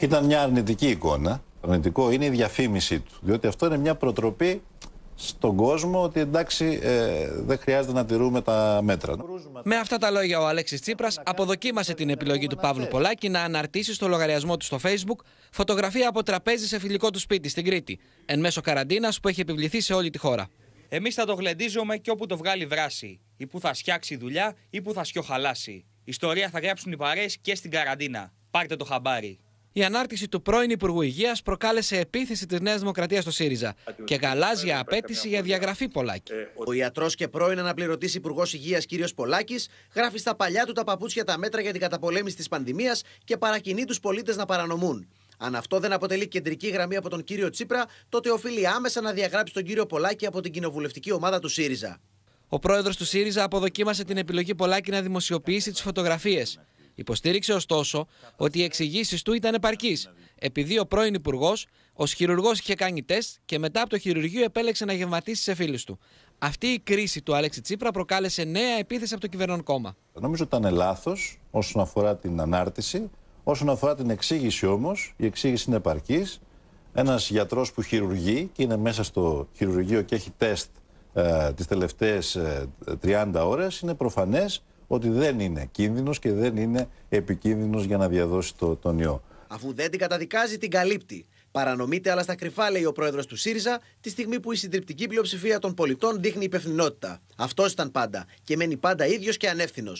Ήταν μια αρνητική εικόνα. Αρνητικό είναι η διαφήμιση του. Διότι αυτό είναι μια προτροπή στον κόσμο ότι εντάξει ε, δεν χρειάζεται να τηρούμε τα μέτρα. Με αυτά τα λόγια ο Αλέξης Τσίπρας αποδοκίμασε την επιλογή του Παύλου Πολάκη να αναρτήσει στο λογαριασμό του στο Facebook φωτογραφία από τραπέζι σε φιλικό του σπίτι στην Κρήτη, εν μέσω καραντίνας που έχει επιβληθεί σε όλη τη χώρα. Εμείς θα το γλεντίζουμε και όπου το βγάλει βράση, ή που θα σκιάξει δουλειά ή που θα σκιοχαλάσει. Ιστορία θα γράψουν οι παρέες και στην καραντίνα. Πάρτε το χαμπάρι η ανάρτηση του πρώην Υπουργού Υγείας προκάλεσε επίθεση της Νέας Δημοκρατίας στο ΣΥΡΙΖΑ και γαλάζια απέτηση για διαγραφή Πολάκη. Ο ιατρός και πρώην αναπληρωτής Υπουργός Υγείας κ. Πολάκης γράφει στα παλιά του τα παπούτσια τα μέτρα για την καταπολέμηση της πανδημίας και παρακινεί τους πολίτες να παρανομούν. Αν αυτό δεν αποτελεί κεντρική γραμμή από τον κύριο Τσίπρα, τότε οφείλει άμεσα να διαγράψει τον κύριο Πολάκη από την κοινοβουλευτική ομάδα του ΣΥΡΙΖΑ. Ο πρόεδρος του ΣΥΡΙΖΑ αποδοκίμασε την επιλογή Πολάκη να δημοσιοποιήσει τις φωτογραφίες. Υποστήριξε ωστόσο ότι οι εξηγήσεις του ήταν επαρκείς, επειδή ο πρώην Υπουργός ω χειρουργός είχε κάνει τεστ και μετά από το χειρουργείο επέλεξε να γευματίσει σε φίλους του. Αυτή η κρίση του Αλέξη Τσίπρα προκάλεσε νέα επίθεση από το κυβερνών κόμμα. Νομίζω ότι ήταν λάθος όσον αφορά την ανάρτηση. Όσον αφορά την εξήγηση όμως, η εξήγηση είναι επαρκής. Ένας γιατρός που χειρουργεί και είναι μέσα στο χειρουργείο και έχει τεστ ε, τις τελευταίες 30 ε, ώρες, είναι προφανές ότι δεν είναι κίνδυνος και δεν είναι επικίνδυνος για να διαδώσει το, τον ιό. Αφού δεν την καταδικάζει, την καλύπτει. Παρανομείται αλλά στα κρυφά, λέει ο πρόεδρος του ΣΥΡΙΖΑ, τη στιγμή που η συντριπτική πλειοψηφία των πολιτών δείχνει υπευθυνότητα. Αυτός ήταν πάντα και μένει πάντα ίδιος και ανεύθυνος.